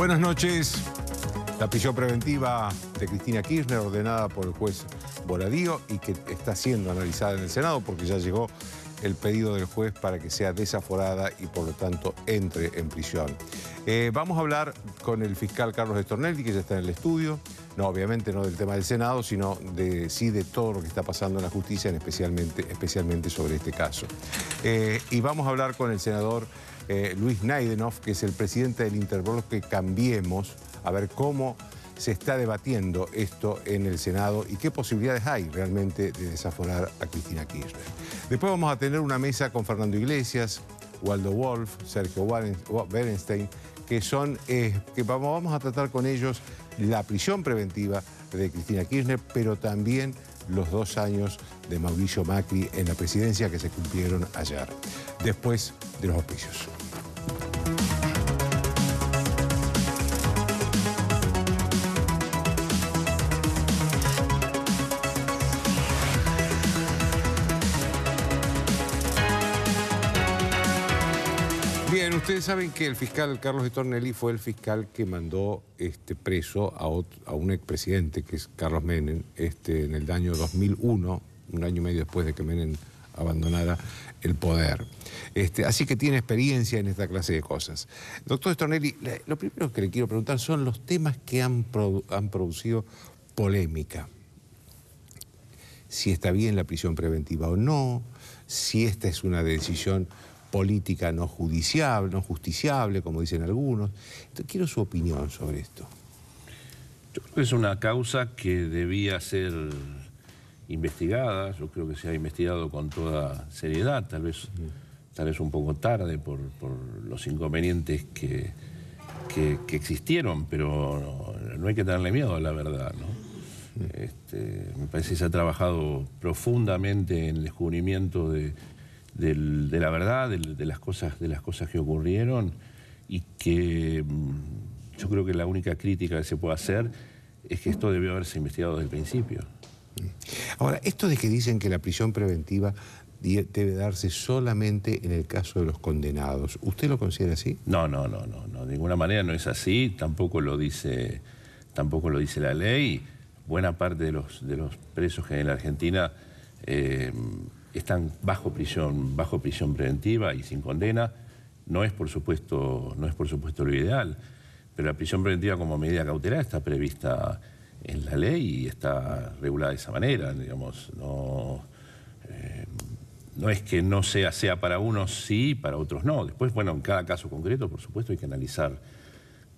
Buenas noches. La prisión preventiva de Cristina Kirchner, ordenada por el juez Boradío y que está siendo analizada en el Senado porque ya llegó el pedido del juez para que sea desaforada y por lo tanto entre en prisión. Eh, vamos a hablar con el fiscal Carlos Estornelli, que ya está en el estudio. No, obviamente no del tema del Senado, sino de, sí de todo lo que está pasando en la justicia, especialmente, especialmente sobre este caso. Eh, y vamos a hablar con el senador eh, Luis Naidenov, que es el presidente del que Cambiemos, a ver cómo se está debatiendo esto en el Senado y qué posibilidades hay realmente de desaforar a Cristina Kirchner. Después vamos a tener una mesa con Fernando Iglesias, Waldo Wolf, Sergio Berenstein, que son eh, que vamos, vamos a tratar con ellos la prisión preventiva de Cristina Kirchner, pero también los dos años de Mauricio Macri en la presidencia que se cumplieron ayer, después de los auspicios. Ustedes saben que el fiscal Carlos Estornelli fue el fiscal que mandó este, preso a, un expresidente, que es Carlos Menem, este, en el año 2001, un año y medio después de que Menem abandonara el poder. Este, así que tiene experiencia en esta clase de cosas. Doctor Stornelli, lo primero que le quiero preguntar son los temas que han producido polémica. Si está bien la prisión preventiva o no, si esta es una decisión política no judiciable, no justiciable, como dicen algunos. quiero su opinión sobre esto. Yo creo que es una causa que debía ser investigada, yo creo que se ha investigado con toda seriedad, tal vez, tal vez un poco tarde por, los inconvenientes que, que, existieron, pero no, hay que tenerle miedo a la verdad. ¿no? Este, me parece que se ha trabajado profundamente en el descubrimiento de, de la verdad, de, las cosas, de las cosas que ocurrieron y que mm, yo creo que la única crítica que se puede hacer es que esto debió haberse investigado desde el principio. Ahora, esto de que dicen que la prisión preventiva debe darse solamente en el caso de los condenados, ¿usted lo considera así? No, no, no, no, no. de ninguna manera no es así, tampoco lo dice, tampoco lo dice la ley. Buena parte de los, de los presos que en la Argentina eh, están bajo prisión, bajo prisión preventiva y sin condena. No es, por supuesto, no es por supuesto lo ideal, pero la prisión preventiva como medida cautelar está prevista en la ley y está regulada de esa manera, digamos, no, eh, no es que no sea, sea para unos sí, para otros no. Después, bueno, en cada caso concreto, por supuesto, hay que analizar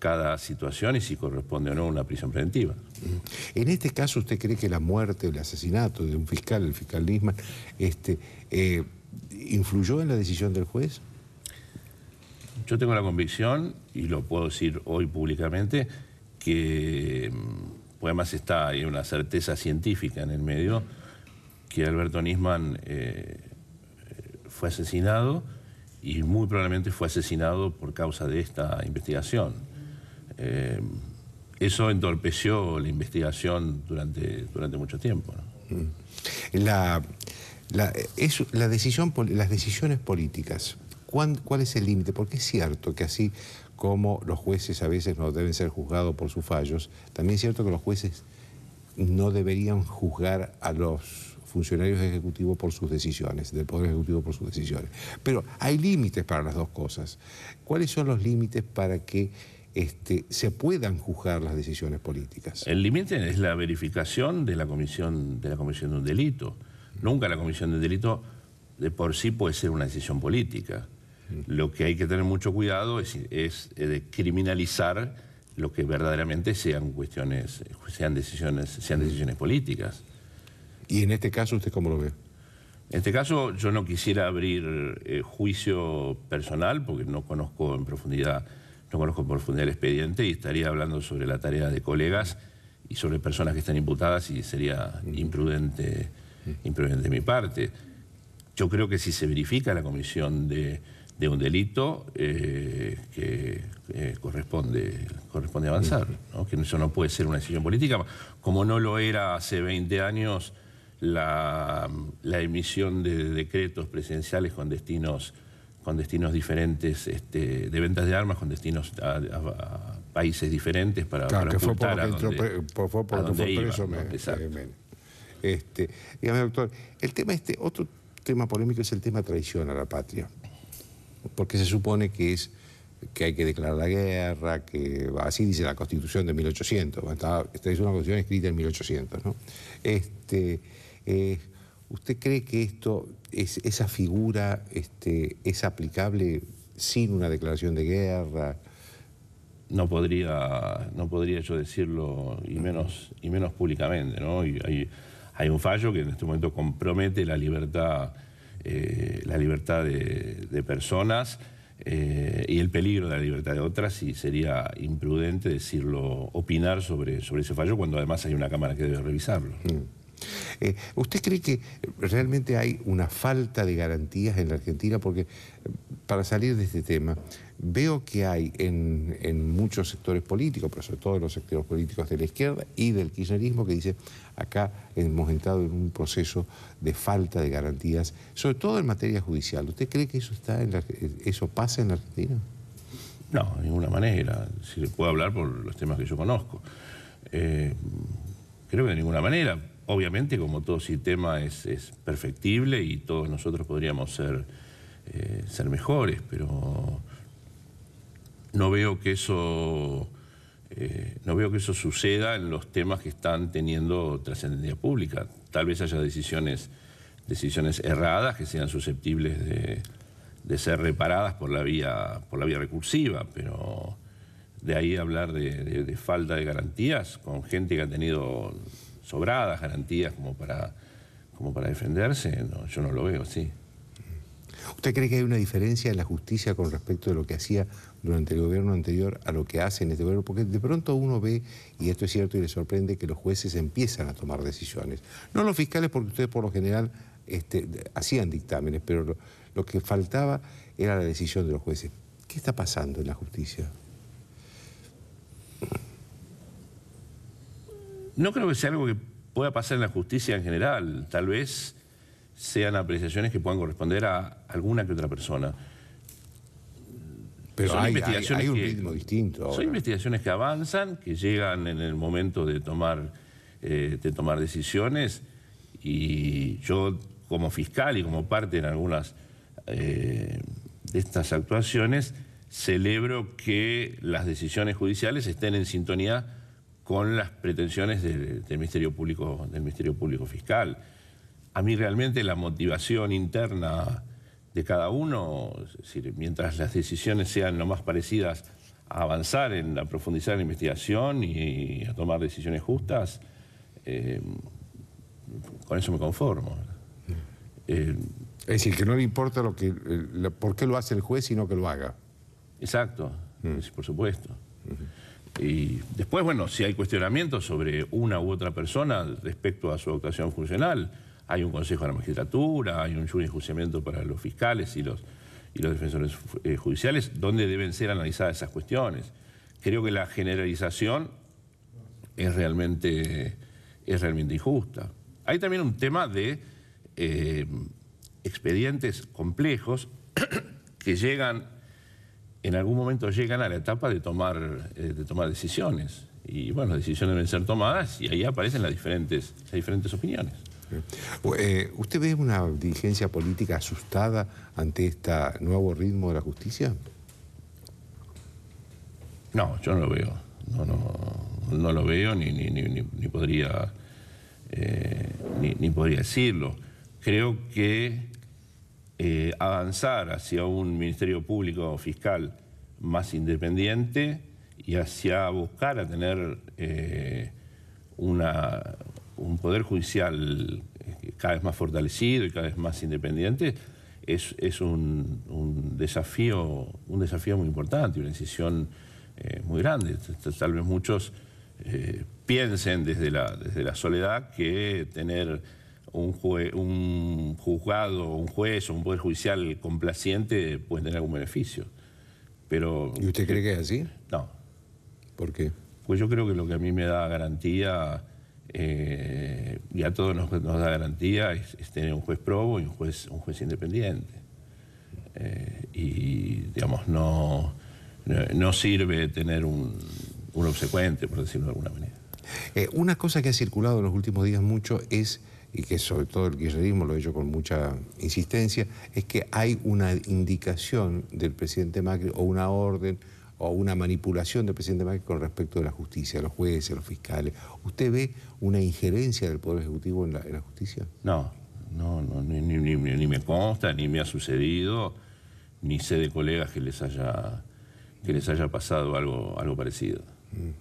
cada situación y si corresponde o no una prisión preventiva. Mm. En este caso, ¿usted cree que la muerte o el asesinato de un fiscal, el fiscal Nisman, este, eh, influyó en la decisión del juez? Yo tengo la convicción, y lo puedo decir hoy públicamente, que mm, además está ahí una certeza científica en el medio, que Alberto Nisman eh, eh, fue asesinado y muy probablemente fue asesinado por causa de esta investigación. Eh, eso entorpeció la investigación durante, durante mucho tiempo. Mm. La, decisión, las decisiones políticas, ¿cuál, cuál es el límite? Porque es cierto que así como los jueces a veces no deben ser juzgados por sus fallos, también es cierto que los jueces no deberían juzgar a los funcionarios ejecutivos por sus decisiones, del Poder Ejecutivo por sus decisiones. Pero hay límites para las dos cosas. ¿Cuáles son los límites para que este, se puedan juzgar las decisiones políticas. El límite es la verificación de la comisión de la comisión de un delito. Nunca la comisión de un delito de por sí puede ser una decisión política. Mm. Lo que hay que tener mucho cuidado es, eh, criminalizar lo que verdaderamente sean cuestiones, sean decisiones, sean mm. decisiones políticas. ¿Y en este caso usted cómo lo ve? En este caso yo no quisiera abrir eh, juicio personal porque no conozco en profundidad no conozco por profundidad el expediente y estaría hablando sobre la tarea de colegas y sobre personas que están imputadas y sería mm. imprudente, mm. imprudente de mi parte. Yo creo que si se verifica la comisión de, un delito, eh, que eh, corresponde, corresponde avanzar, mm. que eso no puede ser una decisión política, como no lo era hace 20 años la, la emisión de decretos presidenciales con destinos con destinos diferentes este, de ventas de armas, con destinos a, países diferentes para, claro, que fue por que fue por preso este, dígame, doctor, el tema este, otro tema polémico es el tema traición a la patria, porque se supone que es que hay que declarar la guerra, que así dice la Constitución de 1800, esta, es una Constitución escrita en 1800, ¿no? Este, eh, ¿Usted cree que esto, es, esa figura este, es aplicable sin una declaración de guerra? No podría, no podría yo decirlo, y menos, y menos públicamente. ¿no? hay, un fallo que en este momento compromete la libertad, eh, la libertad de, personas eh, y el peligro de la libertad de otras y sería imprudente decirlo, opinar sobre, sobre ese fallo cuando además hay una Cámara que debe revisarlo. Mm. Eh, ¿Usted cree que realmente hay una falta de garantías en la Argentina? Porque eh, para salir de este tema, veo que hay en, muchos sectores políticos, pero sobre todo en los sectores políticos de la izquierda y del kirchnerismo, que dice, acá hemos entrado en un proceso de falta de garantías, sobre todo en materia judicial. ¿Usted cree que eso, está en eso pasa en la Argentina? No, de ninguna manera. Si le puedo hablar por los temas que yo conozco. Eh, creo que de ninguna manera Obviamente, como todo sistema es, perfectible y todos nosotros podríamos ser, eh, ser mejores, pero no veo que eso... Eh, no veo que eso suceda en los temas que están teniendo trascendencia pública. Tal vez haya decisiones, decisiones erradas que sean susceptibles de, ser reparadas por la, vía, por la vía recursiva, pero de ahí hablar de, de falta de garantías con gente que ha tenido sobradas garantías como para, como para defenderse, yo no lo veo, sí. ¿Usted cree que hay una diferencia en la justicia con respecto de lo que hacía durante el gobierno anterior a lo que hace en este gobierno? Porque de pronto uno ve, y esto es cierto y le sorprende, que los jueces empiezan a tomar decisiones. No los fiscales, porque ustedes por lo general este, hacían dictámenes, pero lo que faltaba era la decisión de los jueces. ¿Qué está pasando en la justicia? No creo que sea algo que pueda pasar en la justicia en general. Tal vez sean apreciaciones que puedan corresponder a alguna que otra persona. Pero hay, investigaciones un ritmo distinto. Son investigaciones que avanzan, que llegan en el momento de tomar, eh, de tomar decisiones. Y yo, como fiscal y como parte en algunas eh, de estas actuaciones, celebro que las decisiones judiciales estén en sintonía con las pretensiones del, Ministerio Público, del Ministerio Público Fiscal. A mí realmente la motivación interna de cada uno, mientras las decisiones sean lo más parecidas a avanzar, en, la profundizar la investigación y a tomar decisiones justas, eh, con eso me conformo. Mm. Eh, es decir, que no le importa lo que, por qué lo hace el juez, sino que lo haga. Exacto, mm. por supuesto. Y después, bueno, si hay cuestionamientos sobre una u otra persona respecto a su vocación funcional, hay un consejo de la magistratura, hay un juicio enjuiciamiento para los fiscales y los, y los defensores eh, judiciales, donde deben ser analizadas esas cuestiones. Creo que la generalización es realmente, es realmente injusta. Hay también un tema de eh, expedientes complejos que llegan en algún momento llegan a la etapa de tomar, eh, de tomar decisiones. Y bueno, las decisiones deben ser tomadas y ahí aparecen las diferentes, las diferentes opiniones. Eh, ¿Usted ve una diligencia política asustada ante este nuevo ritmo de la justicia? No, yo no lo veo. No, no, no lo veo ni, ni, podría, eh, ni, podría decirlo. Creo que eh, avanzar hacia un Ministerio Público Fiscal más independiente y hacia buscar a tener eh, una, un Poder Judicial eh, cada vez más fortalecido y cada vez más independiente, es, un, desafío, un desafío muy importante, una decisión muy grande. Tal vez muchos piensen desde la, desde la soledad que tener un, juez, un juzgado, un juez o un poder judicial complaciente puede tener algún beneficio. Pero, ¿Y usted cree que es así? No. ¿Por qué? Pues yo creo que lo que a mí me da garantía, eh, y a todos nos, da garantía, es, tener un juez probo y un juez, un juez independiente. Eh, y, digamos, no, no, sirve tener un, obsecuente, por decirlo de alguna manera. Eh, una cosa que ha circulado en los últimos días mucho es y que sobre todo el kirchnerismo lo ha hecho con mucha insistencia, es que hay una indicación del presidente Macri o una orden o una manipulación del presidente Macri con respecto a la justicia, a los jueces, a los fiscales. ¿Usted ve una injerencia del Poder Ejecutivo en la, justicia? No, no, ni, me consta, ni me ha sucedido, ni sé de colegas que les haya, que les haya pasado algo, algo parecido. Mm.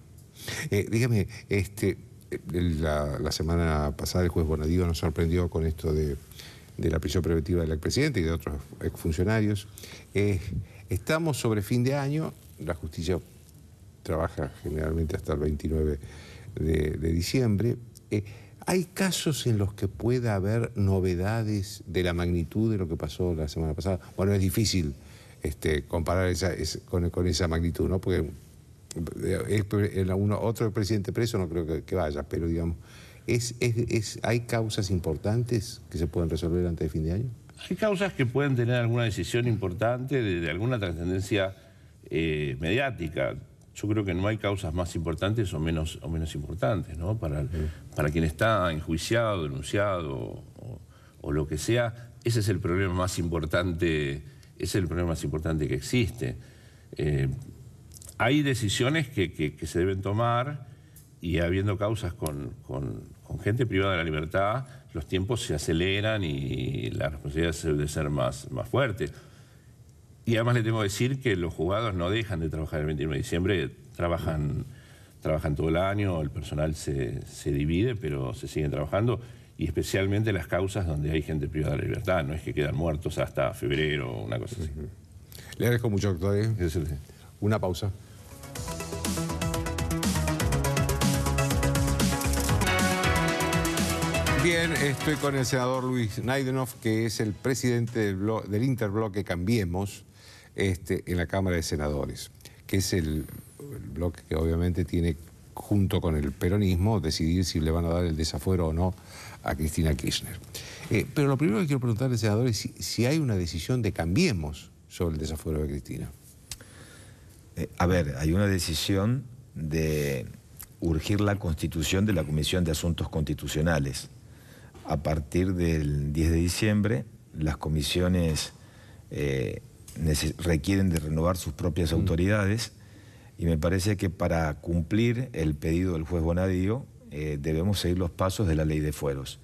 Eh, dígame, este, eh, la, semana pasada el juez Bonadío nos sorprendió con esto de, la prisión preventiva del expresidente y de otros exfuncionarios. Eh, estamos sobre fin de año, la justicia trabaja generalmente hasta el 29 de, diciembre. Eh, ¿Hay casos en los que pueda haber novedades de la magnitud de lo que pasó la semana pasada? Bueno, es difícil este, comparar esa, con, con esa magnitud, ¿no? Porque eh, otro presidente preso no creo que, vaya, pero digamos, es, es, ¿hay causas importantes que se pueden resolver antes de fin de año? Hay causas que pueden tener alguna decisión importante de, alguna trascendencia eh, mediática. Yo creo que no hay causas más importantes o menos, o menos importantes, ¿no? Para, para quien está enjuiciado, denunciado o, lo que sea, ese es el problema más importante, es el problema más importante que existe. Eh, hay decisiones que, se deben tomar y habiendo causas con, gente privada de la libertad, los tiempos se aceleran y la responsabilidad debe ser más, más fuerte. Y además le tengo que decir que los jugados no dejan de trabajar el 21 de diciembre, trabajan, trabajan todo el año, el personal se, se divide, pero se siguen trabajando y especialmente las causas donde hay gente privada de la libertad, no es que quedan muertos hasta febrero o una cosa así. Le agradezco mucho, doctor. ¿eh? Una pausa. Bien, estoy con el senador Luis Naidenov, que es el presidente del, interbloque Cambiemos este, en la Cámara de Senadores, que es el, bloque que obviamente tiene junto con el peronismo, decidir si le van a dar el desafuero o no a Cristina Kirchner. Eh, pero lo primero que quiero preguntarle, senador, es si hay una decisión de cambiemos sobre el desafuero de Cristina. Eh, a ver, hay una decisión de urgir la constitución de la Comisión de Asuntos Constitucionales. A partir del 10 de diciembre, las comisiones eh, requieren de renovar sus propias mm. autoridades y me parece que para cumplir el pedido del juez Bonadío eh, debemos seguir los pasos de la ley de fueros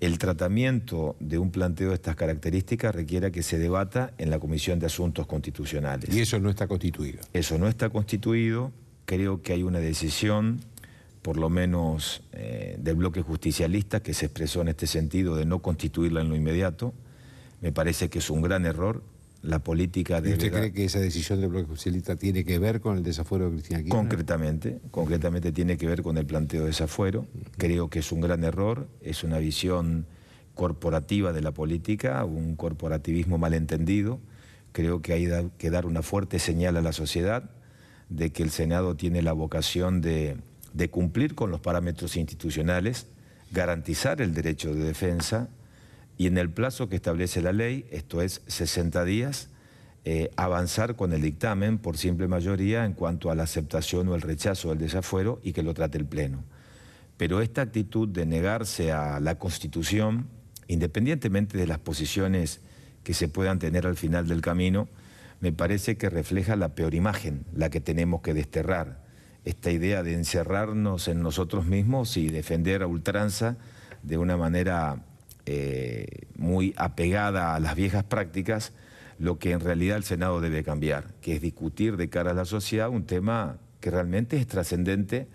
el tratamiento de un planteo de estas características requiera que se debata en la Comisión de Asuntos Constitucionales. Y eso no está constituido. Eso no está constituido. Creo que hay una decisión, por lo menos eh, del bloque justicialista, que se expresó en este sentido de no constituirla en lo inmediato. Me parece que es un gran error política de... ¿Usted cree que esa decisión del bloque socialista tiene que ver con el desafuero de Cristina Kirchner? Concretamente, concretamente tiene que ver con el planteo de desafuero. Creo que es un gran error, es una visión corporativa de la política, un corporativismo malentendido. Creo que hay que dar una fuerte señal a la sociedad de que el Senado tiene la vocación de cumplir con los parámetros institucionales, garantizar el derecho de defensa, y en el plazo que establece la ley, esto es 60 días, eh, avanzar con el dictamen por simple mayoría en cuanto a la aceptación o el rechazo del desafuero y que lo trate el Pleno. Pero esta actitud de negarse a la Constitución, independientemente de las posiciones que se puedan tener al final del camino, me parece que refleja la peor imagen, la que tenemos que desterrar. Esta idea de encerrarnos en nosotros mismos y defender a ultranza de una manera eh, muy apegada a las viejas prácticas, lo que en realidad el Senado debe cambiar, que es discutir de cara a la sociedad un tema que realmente es trascendente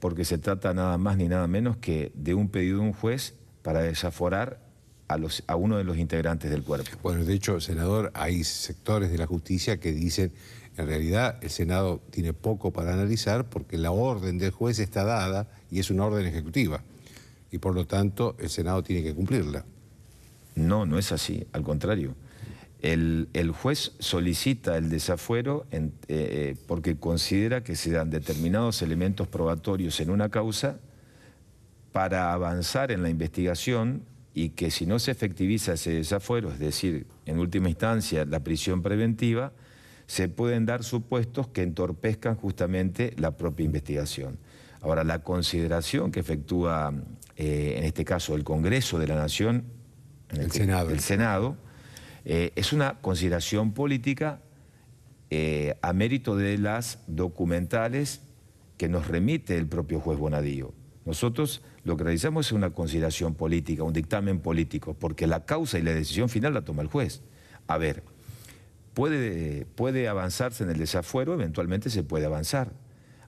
porque se trata nada más ni nada menos que de un pedido de un juez para desaforar a, los, a uno de los integrantes del cuerpo. Bueno, de hecho, senador, hay sectores de la justicia que dicen, en realidad el Senado tiene poco para analizar porque la orden del juez está dada y es una orden ejecutiva y por lo tanto el Senado tiene que cumplirla. No, no es así, al contrario. El, juez solicita el desafuero eh, eh, porque considera que se dan determinados elementos probatorios en una causa para avanzar en la investigación y que si no se efectiviza ese desafuero, es decir, en última instancia la prisión preventiva, se pueden dar supuestos que entorpezcan justamente la propia investigación. Ahora, la consideración que efectúa eh, en este caso el Congreso de la Nación, el, este Senado, el Senado eh, es una consideración política eh, a mérito de las documentales que nos remite el propio juez Bonadío. Nosotros lo que realizamos es una consideración política, un dictamen político, porque la causa y la decisión final la toma el juez. A ver, puede, puede avanzarse en el desafuero, eventualmente se puede avanzar.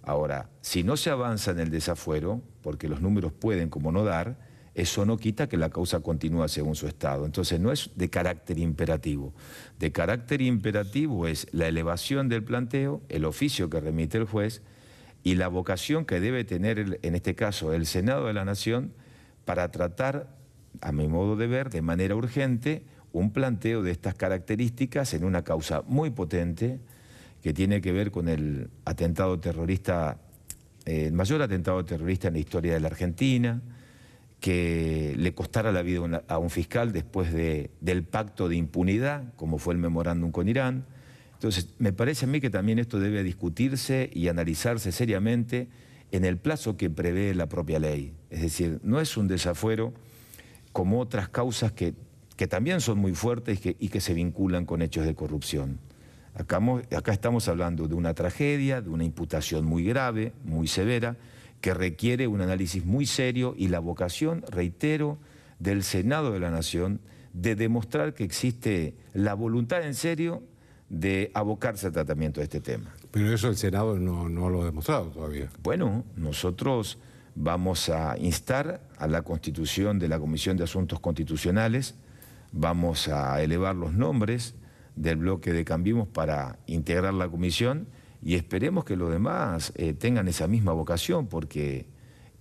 Ahora, si no se avanza en el desafuero, porque los números pueden como no dar, eso no quita que la causa continúa según su estado. Entonces no es de carácter imperativo. De carácter imperativo es la elevación del planteo, el oficio que remite el juez y la vocación que debe tener, en este caso, el Senado de la Nación para tratar, a mi modo de ver, de manera urgente, un planteo de estas características en una causa muy potente que tiene que ver con el atentado terrorista el mayor atentado terrorista en la historia de la Argentina, que le costara la vida a un fiscal después del pacto de impunidad, como fue el memorándum con Irán. Entonces, me parece a mí que también esto debe discutirse y analizarse seriamente en el plazo que prevé la propia ley. Es decir, no es un desafuero como otras causas que, que también son muy fuertes y que se vinculan con hechos de corrupción. Acá, estamos hablando de una tragedia, de una imputación muy grave, muy severa, que requiere un análisis muy serio y la vocación, reitero, del Senado de la Nación de demostrar que existe la voluntad en serio de abocarse al tratamiento de este tema. Pero eso el Senado no, lo ha demostrado todavía. Bueno, nosotros vamos a instar a la constitución de la Comisión de Asuntos Constitucionales, vamos a elevar los nombres, del bloque de Cambimos para integrar la comisión y esperemos que los demás eh, tengan esa misma vocación porque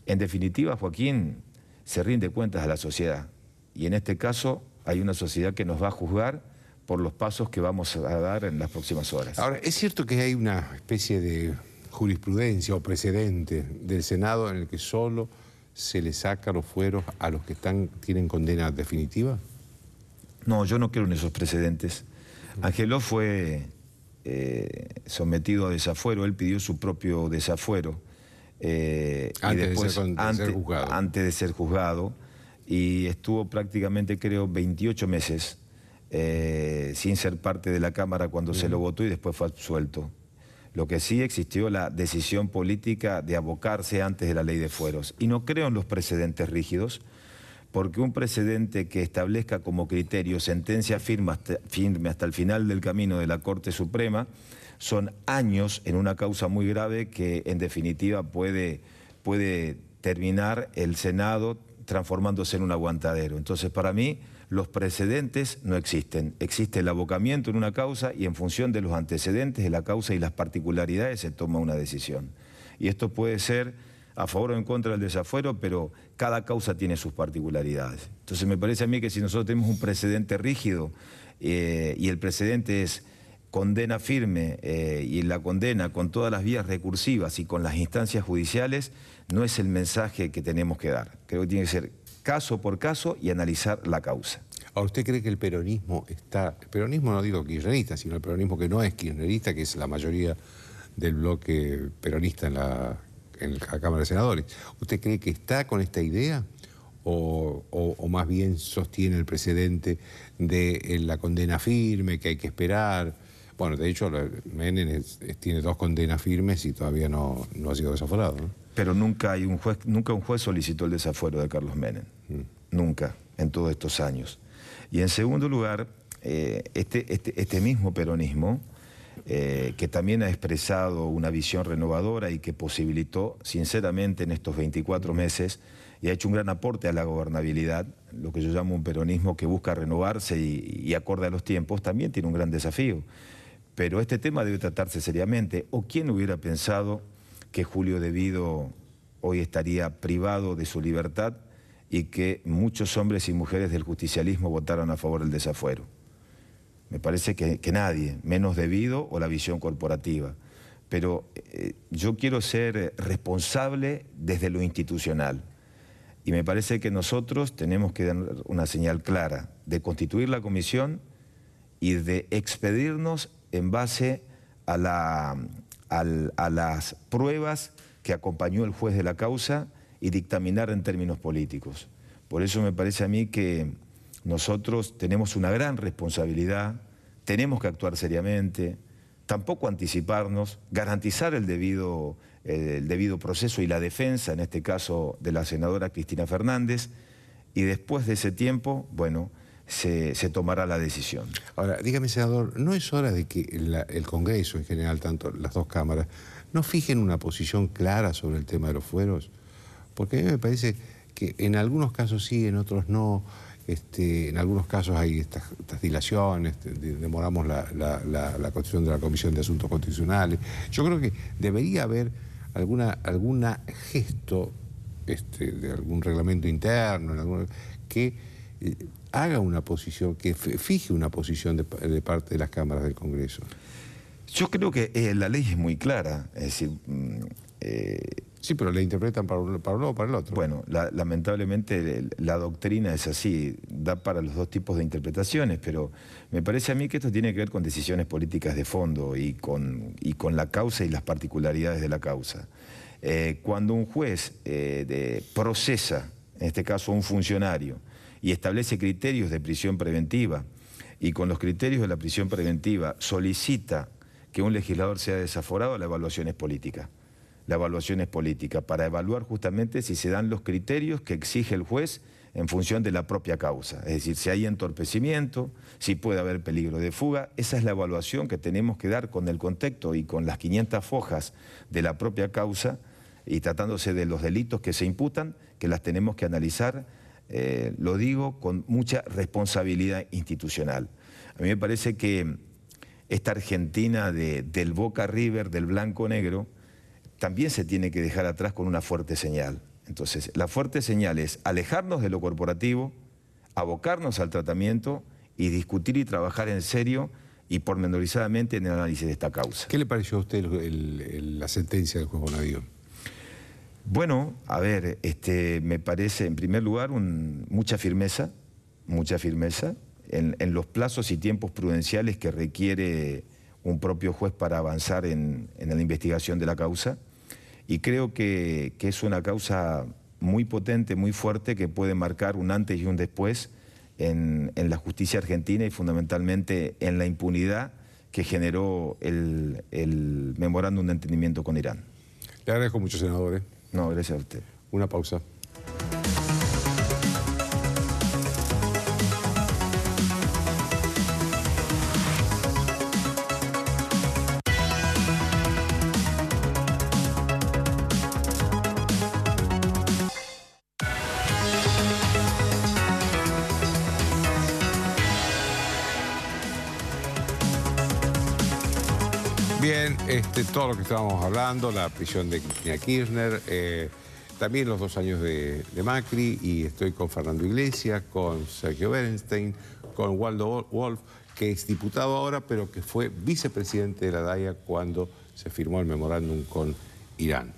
en definitiva Joaquín se rinde cuentas a la sociedad y en este caso hay una sociedad que nos va a juzgar por los pasos que vamos a dar en las próximas horas. Ahora, es cierto que hay una especie de jurisprudencia o precedente del Senado en el que solo se le saca los fueros a los que están, tienen condena definitiva? No, yo no quiero en esos precedentes. Angeló fue eh, sometido a desafuero, él pidió su propio desafuero. Eh, antes, y después, de ser, antes, juzgado. antes de ser juzgado. Y estuvo prácticamente, creo, 28 meses eh, sin ser parte de la Cámara cuando se lo votó y después fue absuelto. Lo que sí existió la decisión política de abocarse antes de la ley de fueros. Y no creo en los precedentes rígidos porque un precedente que establezca como criterio sentencia firme hasta, el final del camino de la Corte Suprema son años en una causa muy grave que en definitiva puede, puede terminar el Senado transformándose en un aguantadero. Entonces para mí los precedentes no existen. Existe el abocamiento en una causa y en función de los antecedentes de la causa y las particularidades se toma una decisión. Y esto puede ser a favor o en contra del desafuero, pero cada causa tiene sus particularidades. Entonces me parece a mí que si nosotros tenemos un precedente rígido eh, y el precedente es condena firme eh, y la condena con todas las vías recursivas y con las instancias judiciales, no es el mensaje que tenemos que dar. Creo que tiene que ser caso por caso y analizar la causa. Ahora, ¿usted cree que el peronismo está... El peronismo no digo kirchnerista, sino el peronismo que no es kirchnerista, que es la mayoría del bloque peronista en la en la Cámara de Senadores. ¿Usted cree que está con esta idea? O, más bien sostiene el precedente de eh, la condena firme, que hay que esperar. Bueno, de hecho, Menem tiene dos condenas firmes y todavía no, no ha sido desaforado. Pero nunca, hay un juez, nunca un juez solicitó el desafuero de Carlos Menem. Mm. Nunca, en todos estos años. Y en segundo lugar, eh, este, este, este mismo peronismo eh, que también ha expresado una visión renovadora y que posibilitó, sinceramente, en estos 24 meses, y ha hecho un gran aporte a la gobernabilidad, lo que yo llamo un peronismo que busca renovarse y, acorde a los tiempos, también tiene un gran desafío. Pero este tema debe tratarse seriamente. ¿O quién hubiera pensado que Julio debido hoy estaría privado de su libertad y que muchos hombres y mujeres del justicialismo votaron a favor del desafuero? me parece que, nadie, menos debido o la visión corporativa. Pero eh, yo quiero ser eh, responsable desde lo institucional. Y me parece que nosotros tenemos que dar una señal clara de constituir la comisión y de expedirnos en base a, la, a, las pruebas que acompañó el juez de la causa y dictaminar en términos políticos. Por eso me parece a mí que nosotros tenemos una gran responsabilidad, tenemos que actuar seriamente, tampoco anticiparnos, garantizar eh, el debido, proceso y la defensa, en este caso, de la senadora Cristina Fernández, y después de ese tiempo, bueno, se, tomará la decisión. Ahora, dígame, senador, ¿no es hora de que el Congreso en general, tanto las dos cámaras, no fijen una posición clara sobre el tema de los fueros? Porque a mí me parece que en algunos casos sí, en otros no. Este, en algunos casos hay estas, dilaciones, demoramos la, constitución de la Comisión de Asuntos Constitucionales. Yo creo que debería haber algún alguna gesto este, de algún reglamento interno que eh, haga una posición, que fije una posición de, parte de las cámaras del Congreso. Yo creo que eh, la ley es muy clara, es decir, mm, eh, sí, pero le interpretan para, uno o para el otro. Bueno, lamentablemente la doctrina es así, da para los dos tipos de interpretaciones, pero me parece a mí que esto tiene que ver con decisiones políticas de fondo y con, la causa y las particularidades de la causa. Eh, cuando un juez eh, procesa, en este caso un funcionario, y establece criterios de prisión preventiva, y con los criterios de la prisión preventiva solicita que un legislador sea desaforado, la evaluación es política la evaluación es política, para evaluar justamente si se dan los criterios que exige el juez en función de la propia causa. Es decir, si hay entorpecimiento, si puede haber peligro de fuga, esa es la evaluación que tenemos que dar con el contexto y con las 500 fojas de la propia causa y tratándose de los delitos que se imputan, que las tenemos que analizar, eh, lo digo, con mucha responsabilidad institucional. A mí me parece que esta Argentina del Boca River, del Blanco Negro, también se tiene que dejar atrás con una fuerte señal. Entonces, la fuerte señal es alejarnos de lo corporativo, abocarnos al tratamiento y discutir y trabajar en serio y pormenorizadamente en el análisis de esta causa. ¿Qué le pareció a usted la sentencia del juez Bonadio? Bueno, a ver, este, me parece en primer lugar mucha firmeza, mucha firmeza en, los plazos y tiempos prudenciales que requiere un propio juez para avanzar en la investigación de la causa y creo que, es una causa muy potente, muy fuerte, que puede marcar un antes y un después en, la justicia argentina y fundamentalmente en la impunidad que generó el, el memorándum de entendimiento con Irán. Le agradezco mucho, senador. ¿eh? No, gracias a usted. Una pausa. todo lo que estábamos hablando, la prisión de Kirchner, eh, también los dos años de, Macri, y estoy con Fernando Iglesias, con Sergio Bernstein, con Waldo Wolf, que es diputado ahora, pero que fue vicepresidente de la DAIA cuando se firmó el memorándum con Irán.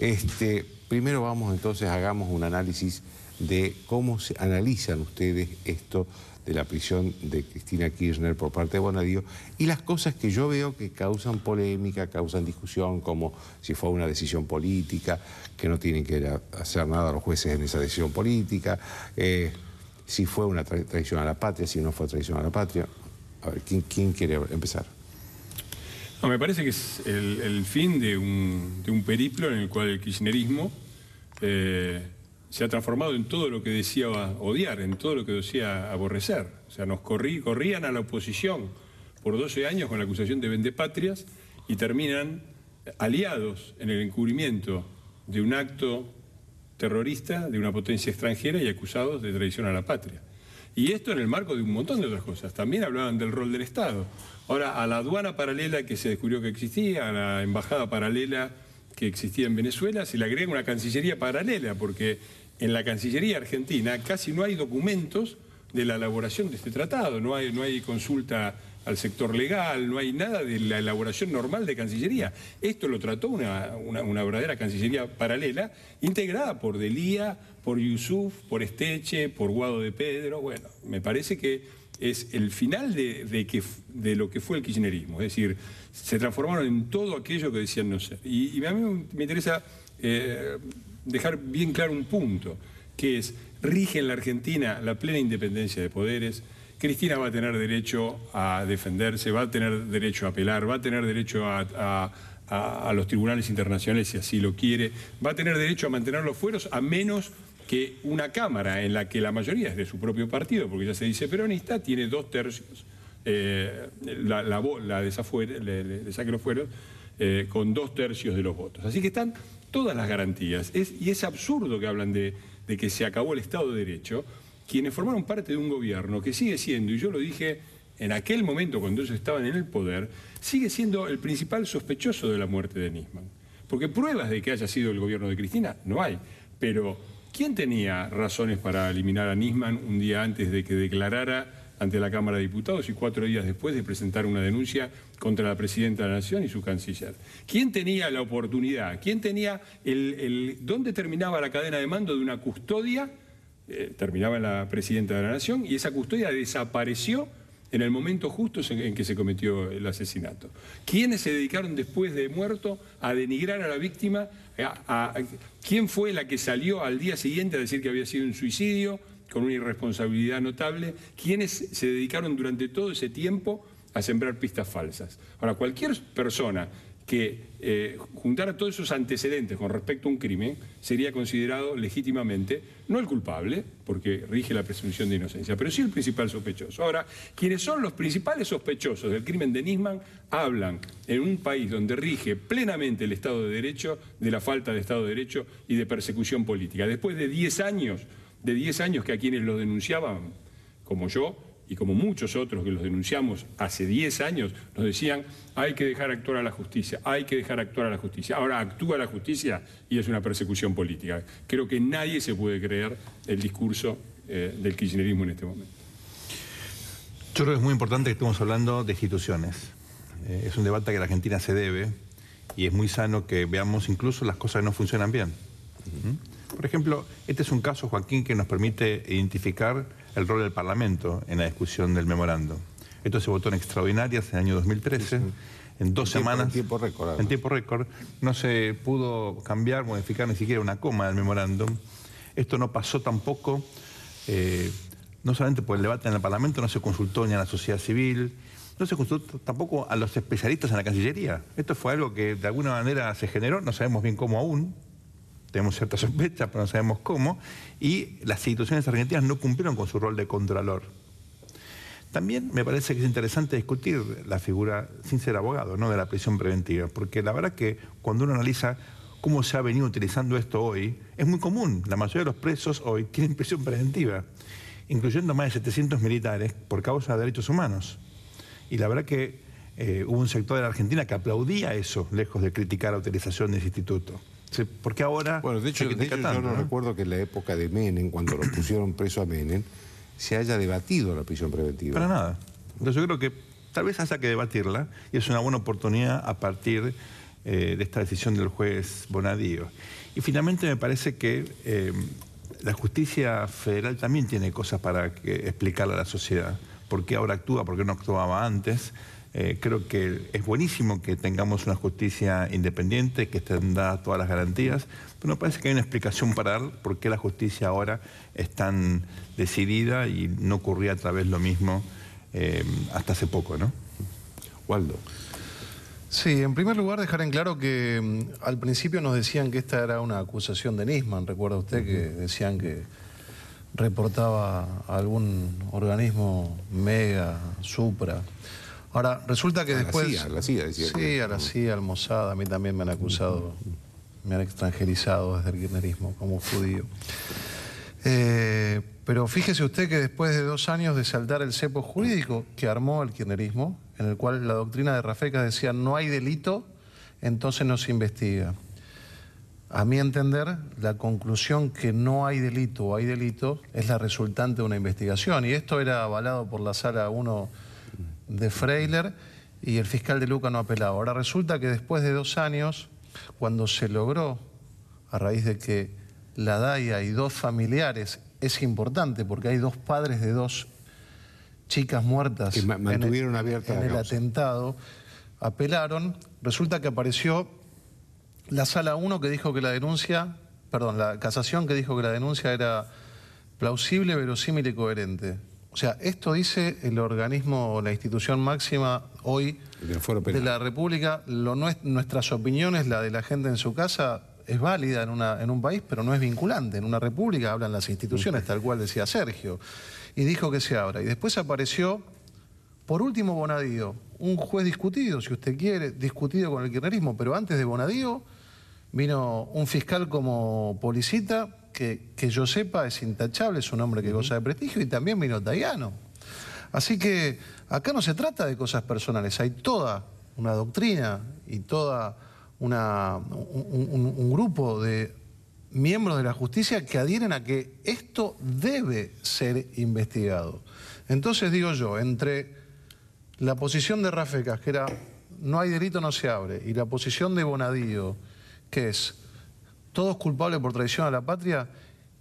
Este, primero vamos entonces, hagamos un análisis de cómo se analizan ustedes esto de la prisión de Cristina Kirchner por parte de Bonadío y las cosas que yo veo que causan polémica, causan discusión, como si fue una decisión política, que no tienen que hacer nada los jueces en esa decisión política, eh, si fue una traición a la patria, si no fue traición a la patria. A ver, ¿quién, quiere empezar? No, me parece que es el, fin de un, periplo en el cual el kirchnerismo... Eh, se ha transformado en todo lo que decía odiar, en todo lo que decía aborrecer. O sea, nos corrían a la oposición por 12 años con la acusación de patrias y terminan aliados en el encubrimiento de un acto terrorista de una potencia extranjera y acusados de traición a la patria. Y esto en el marco de un montón de otras cosas. También hablaban del rol del Estado. Ahora, a la aduana paralela que se descubrió que existía, a la embajada paralela que existía en Venezuela, se le agrega una cancillería paralela, porque en la Cancillería Argentina casi no hay documentos de la elaboración de este tratado, no hay, no hay consulta al sector legal, no hay nada de la elaboración normal de Cancillería. Esto lo trató una, una, verdadera Cancillería paralela, integrada por Delía, por Yusuf, por Esteche, por Guado de Pedro. Bueno, me parece que es el final de, que, de lo que fue el kirchnerismo. Es decir, se transformaron en todo aquello que decían no ser. Y, a mí me interesa eh, dejar bien claro un punto, que es, rige en la Argentina la plena independencia de poderes, Cristina va a tener derecho a defenderse, va a tener derecho a apelar, va a tener derecho a, los tribunales internacionales si así lo quiere, va a tener derecho a mantener los fueros a menos que una Cámara en la que la mayoría es de su propio partido, porque ya se dice peronista, tiene dos tercios, eh, la, la, le, saque los fueros eh, con dos tercios de los votos. Así que están todas las garantías. y es absurdo que hablan de, de que se acabó el Estado de Derecho, quienes formaron parte de un gobierno que sigue siendo, y yo lo dije en aquel momento cuando ellos estaban en el poder, sigue siendo el principal sospechoso de la muerte de Nisman. Porque pruebas de que haya sido el gobierno de Cristina no hay. Pero, ¿quién tenía razones para eliminar a Nisman un día antes de que declarara ante la Cámara de Diputados y cuatro días después de presentar una denuncia contra la Presidenta de la Nación y su Canciller. ¿Quién tenía la oportunidad? ¿Quién tenía el... ¿Dónde terminaba la cadena de mando de una custodia? Eh, terminaba en la Presidenta de la Nación y esa custodia desapareció en el momento justo en que se cometió el asesinato. ¿Quiénes se dedicaron después de muerto a denigrar a la víctima? quién fue la que salió al día siguiente a decir que había sido un suicidio? con una irresponsabilidad notable, quienes se dedicaron durante todo ese tiempo a sembrar pistas falsas. Ahora, cualquier persona que eh, juntara todos esos antecedentes con respecto a un crimen sería considerado legítimamente no el culpable, porque rige la presunción de inocencia, pero sí el principal sospechoso. Ahora, quienes son los principales sospechosos del crimen de Nisman hablan en un país donde rige plenamente el Estado de Derecho de la falta de Estado de Derecho y de persecución política. Después de 10 años de 10 años que a quienes lo denunciaban, como yo y como muchos otros que los denunciamos hace 10 años, nos decían, hay que dejar actuar a la justicia, hay que dejar actuar a la justicia. Ahora actúa la justicia y es una persecución política. Creo que nadie se puede creer el discurso eh, del kirchnerismo en este momento. Yo creo que es muy importante que estemos hablando de instituciones. Eh, es un debate que la Argentina se debe y es muy sano que veamos incluso las cosas que no funcionan bien. ¿Mm? Por ejemplo, este es un caso, Joaquín, que nos permite identificar el rol del Parlamento en la discusión del memorando. Esto se votó en extraordinarias en el año 2013. En dos semanas. en tiempo récord. En tiempo récord. No se pudo cambiar, modificar ni siquiera una coma del memorándum. Esto no pasó tampoco, eh, no solamente por el debate en el Parlamento, no se consultó ni a la sociedad civil, no se consultó tampoco a los especialistas en la Cancillería. Esto fue algo que de alguna manera se generó, no sabemos bien cómo aún, tenemos ciertas sospechas, pero no sabemos cómo, y las instituciones argentinas no cumplieron con su rol de contralor. También me parece que es interesante discutir la figura, sin ser abogado, ¿no? de la prisión preventiva, porque la verdad que cuando uno analiza cómo se ha venido utilizando esto hoy, es muy común. La mayoría de los presos hoy tienen prisión preventiva, incluyendo más de 700 militares por causa de derechos humanos. Y la verdad que eh, hubo un sector de la Argentina que aplaudía eso, lejos de criticar la utilización de ese instituto porque ahora... Bueno, de hecho, yo no, recuerdo que en la época de Menem, cuando lo pusieron preso a Menem, se haya debatido la prisión preventiva. Para nada. Entonces yo creo que tal vez haya que debatirla y es una buena oportunidad a partir eh, de esta decisión del juez Bonadío. Y finalmente me parece que eh, la justicia federal también tiene cosas para que, explicarle a la sociedad. ¿Por qué ahora actúa? ¿Por qué no actuaba antes? Eh, creo que es buenísimo que tengamos una justicia independiente, que estén dadas todas las garantías, pero no parece que hay una explicación para dar por qué la justicia ahora es tan decidida y no ocurría a través lo mismo eh, hasta hace poco, ¿no? Waldo. Sí, en primer lugar dejar en claro que mm, al principio nos decían que esta era una acusación de Nisman, recuerda usted que decían que reportaba algún organismo mega, supra. Ahora, resulta que a después... La CIA, la CIA, decía Sí, a la CIA, almozada, a mí también me han acusado, me han extranjerizado desde el kirchnerismo como judío. Eh, pero fíjese usted que después de dos años de saltar el cepo jurídico que armó el kirchnerismo, en el cual la doctrina de Rafecas decía no hay delito, entonces no se investiga. A mi entender, la conclusión que no hay delito o hay delito es la resultante de una investigación. Y esto era avalado por la Sala 1 de Freiler y el fiscal de Luca no apelado. Ahora resulta que después de dos años, cuando se logró, a raíz de que la DAIA y dos familiares, es importante porque hay dos padres de dos chicas muertas mantuvieron en el, en el atentado, apelaron, resulta que apareció la sala 1 que dijo que la denuncia, perdón, la casación que dijo que la denuncia era plausible, verosímil y coherente. O sea, esto dice el organismo, la institución máxima hoy de la República. Lo nuestras opiniones, la de la gente en su casa, es válida en, en un país, pero no es vinculante. En una república hablan las instituciones, tal cual decía Sergio. Y dijo que se abra. Y después apareció, por último, Bonadío. Un juez discutido, si usted quiere, discutido con el kirchnerismo. Pero antes de Bonadío, vino un fiscal como Policita que, yo sepa es intachable, es un hombre que goza de prestigio y también vino Tayano. Así que acá no se trata de cosas personales, hay toda una doctrina y toda una, un, grupo de miembros de la justicia que adhieren a que esto debe ser investigado. Entonces digo yo, entre la posición de Rafecas, que era no hay delito, no se abre, y la posición de Bonadío, que es todos culpables por traición a la patria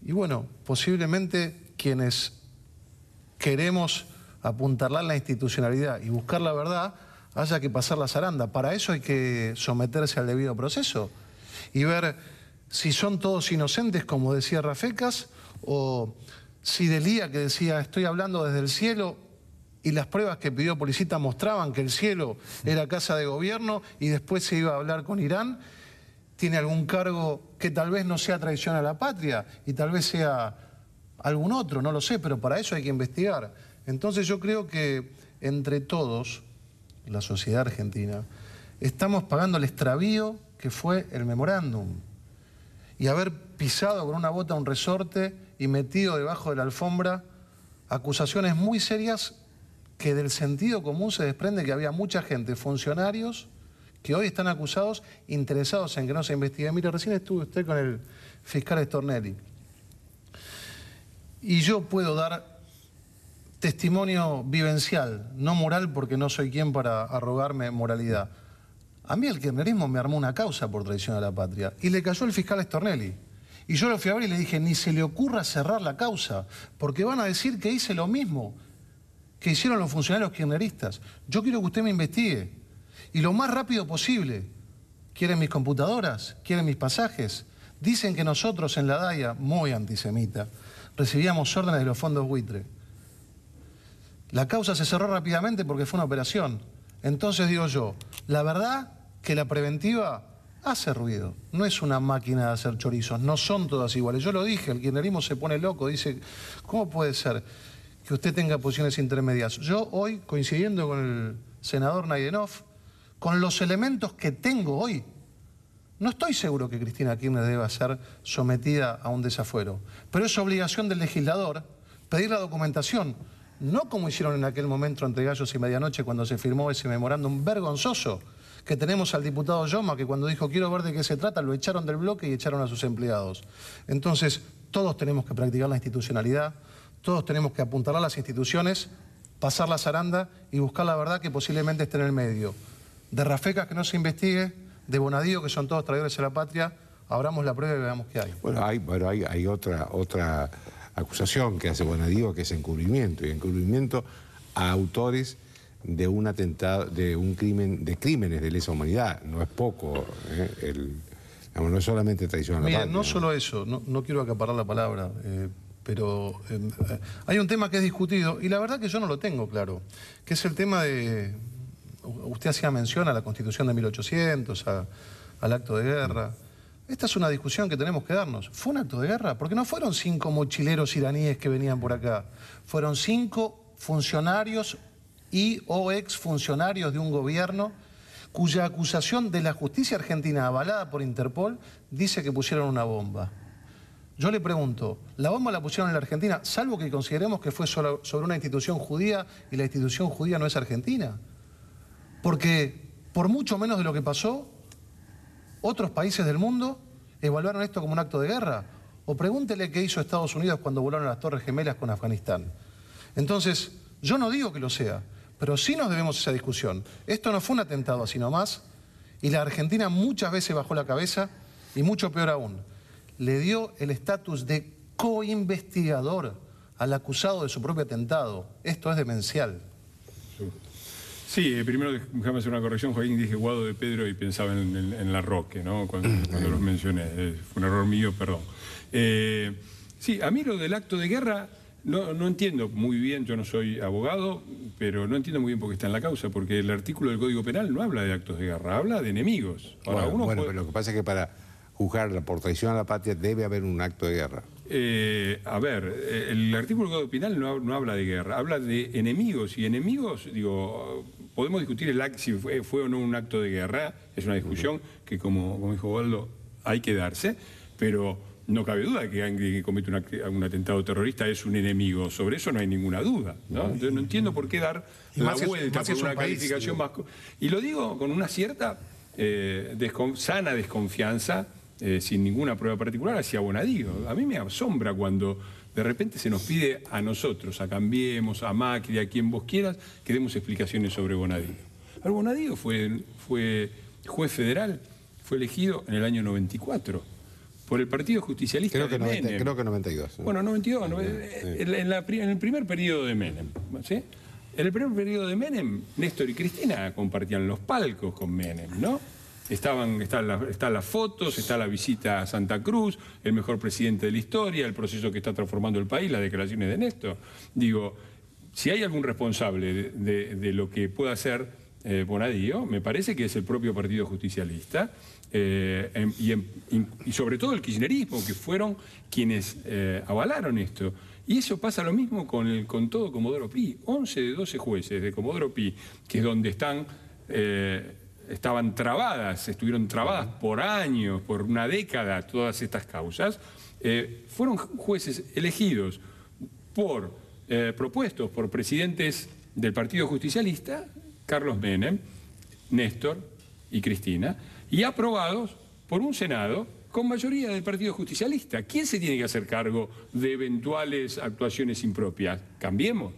y bueno, posiblemente quienes queremos apuntarla apuntalar la institucionalidad y buscar la verdad, haya que pasar la zaranda. Para eso hay que someterse al debido proceso y ver si son todos inocentes, como decía Rafecas, o si Delía, que decía, estoy hablando desde el cielo, y las pruebas que pidió Policita mostraban que el cielo era casa de gobierno y después se iba a hablar con Irán tiene algún cargo que tal vez no sea traición a la patria y tal vez sea algún otro, no lo sé, pero para eso hay que investigar. Entonces yo creo que entre todos, la sociedad argentina, estamos pagando el extravío que fue el memorándum y haber pisado con una bota un resorte y metido debajo de la alfombra acusaciones muy serias que del sentido común se desprende que había mucha gente, funcionarios, que hoy están acusados, interesados en que no se investigue. Mire, recién estuve usted con el fiscal Stornelli. Y yo puedo dar testimonio vivencial, no moral, porque no soy quien para arrogarme moralidad. A mí el kirchnerismo me armó una causa por traición a la patria y le cayó el fiscal Stornelli. Y yo lo fui a ver y le dije, ni se le ocurra cerrar la causa, porque van a decir que hice lo mismo que hicieron los funcionarios kirchneristas. Yo quiero que usted me investigue y lo más rápido posible. Quieren mis computadoras, quieren mis pasajes. Dicen que nosotros en la DAIA, muy antisemita, recibíamos órdenes de los fondos buitre. La causa se cerró rápidamente porque fue una operación. Entonces digo yo, la verdad que la preventiva hace ruido. No es una máquina de hacer chorizos, no son todas iguales. Yo lo dije, el kirchnerismo se pone loco, dice, ¿cómo puede ser que usted tenga posiciones intermedias? Yo hoy, coincidiendo con el senador Naidenov, con los elementos que tengo hoy, no estoy seguro que Cristina Kirchner deba ser sometida a un desafuero, pero es obligación del legislador pedir la documentación, no como hicieron en aquel momento entre gallos y medianoche cuando se firmó ese memorándum vergonzoso que tenemos al diputado Yoma, que cuando dijo quiero ver de qué se trata, lo echaron del bloque y echaron a sus empleados. Entonces, todos tenemos que practicar la institucionalidad, todos tenemos que apuntar a las instituciones, pasar la zaranda y buscar la verdad que posiblemente esté en el medio de Rafecas que no se investigue, de Bonadío, que son todos traidores a la patria, abramos la prueba y veamos qué hay. Bueno, hay, hay, otra, otra acusación que hace Bonadío, que es encubrimiento, y encubrimiento a autores de un atentado, de un crimen, de crímenes de lesa humanidad. No es poco, ¿eh? El, no es solamente traición a la Mira, No solo eso, no, quiero acaparar la palabra, eh, pero eh, hay un tema que es discutido, y la verdad que yo no lo tengo claro, que es el tema de usted hacía mención a la Constitución de 1800, al acto de guerra. Esta es una discusión que tenemos que darnos. ¿Fue un acto de guerra? Porque no fueron cinco mochileros iraníes que venían por acá. Fueron cinco funcionarios y o ex funcionarios de un gobierno cuya acusación de la justicia argentina avalada por Interpol dice que pusieron una bomba. Yo le pregunto, ¿la bomba la pusieron en la Argentina, salvo que consideremos que fue sobre una institución judía y la institución judía no es argentina? Porque por mucho menos de lo que pasó, otros países del mundo evaluaron esto como un acto de guerra. O pregúntele qué hizo Estados Unidos cuando volaron las Torres Gemelas con Afganistán. Entonces, yo no digo que lo sea, pero sí nos debemos esa discusión. Esto no fue un atentado así nomás, y la Argentina muchas veces bajó la cabeza, y mucho peor aún, le dio el estatus de coinvestigador al acusado de su propio atentado. Esto es demencial. Sí, eh, primero déjame hacer una corrección, Joaquín, dije Guado de Pedro y pensaba en, La Roque, ¿no? Cuando, mm. los mencioné, eh, fue un error mío, perdón. Eh, sí, a mí lo del acto de guerra no, entiendo muy bien, yo no soy abogado, pero no entiendo muy bien por qué está en la causa, porque el artículo del Código Penal no habla de actos de guerra, habla de enemigos. bueno, pero lo que pasa es que para juzgar por traición a la patria debe haber un acto de guerra. a ver, el artículo del Código Penal no, habla de guerra, habla de enemigos y enemigos, digo, Podemos discutir el si fue, fue, o no un acto de guerra, es una discusión que, como, como dijo Waldo, hay que darse, pero no cabe duda que alguien que comete un, atentado terrorista es un enemigo. Sobre eso no hay ninguna duda. ¿no? no entiendo por qué dar la vuelta es, una calificación más... Y lo digo con una cierta eh, sana desconfianza, eh, sin ninguna prueba particular, hacia Bonadío. A mí me asombra cuando de repente se nos pide a nosotros, a Cambiemos, a Macri, a quien vos quieras, que demos explicaciones sobre Bonadío. Pero Bonadío fue, fue juez federal, fue elegido en el año 94 por el Partido Justicialista creo de Menem. Creo que 92. Bueno, 92, no, eh, en, el primer periodo de Menem. ¿sí? En el primer periodo de Menem, Néstor y Cristina compartían los palcos con Menem, ¿no? Estaban, están, las fotos, está la visita a Santa Cruz, el mejor presidente de la historia, el proceso que está transformando el país, las declaraciones de Néstor. Digo, si hay algún responsable de, lo que pueda hacer eh, Bonadío, me parece que es el propio Partido Justicialista eh, y, sobre todo el kirchnerismo, que fueron quienes eh, avalaron esto. Y eso pasa lo mismo con, con todo Comodoro Pi. 11 de 12 jueces de Comodoro Pi, que es donde están... Eh, estaban trabadas, estuvieron trabadas por años, por una década, todas estas causas, eh, fueron jueces elegidos por, eh, propuestos por presidentes del Partido Justicialista, Carlos Menem, Néstor y Cristina, y aprobados por un Senado con mayoría del Partido Justicialista. ¿Quién se tiene que hacer cargo de eventuales actuaciones impropias? Cambiemos.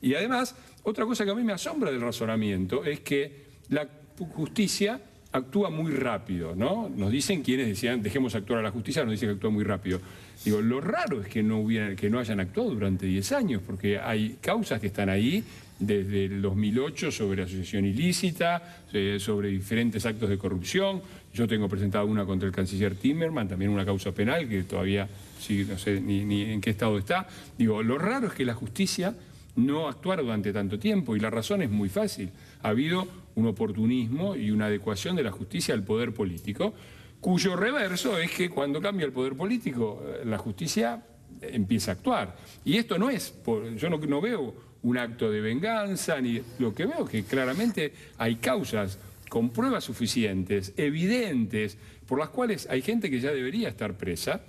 Y además, otra cosa que a mí me asombra del razonamiento es que la justicia actúa muy rápido, ¿no? Nos dicen quienes decían, dejemos actuar a la justicia, nos dicen que actúa muy rápido. Digo, lo raro es que no, hubiera que no hayan actuado durante 10 años, porque hay causas que están ahí desde el 2008 sobre asociación ilícita, eh, sobre diferentes actos de corrupción. Yo tengo presentado una contra el canciller Timmerman, también una causa penal que todavía sí, no sé ni en qué estado está. Digo, lo raro es que la justicia no actuara durante tanto tiempo y la razón es muy fácil. Ha habido un oportunismo y una adecuación de la justicia al poder político, cuyo reverso es que cuando cambia el poder político, eh, la justicia eh, empieza a actuar. Y esto no es, yo no, veo un acto de venganza, ni lo que veo es que claramente hay causas con pruebas suficientes, evidentes, por las cuales hay gente que ya debería estar presa.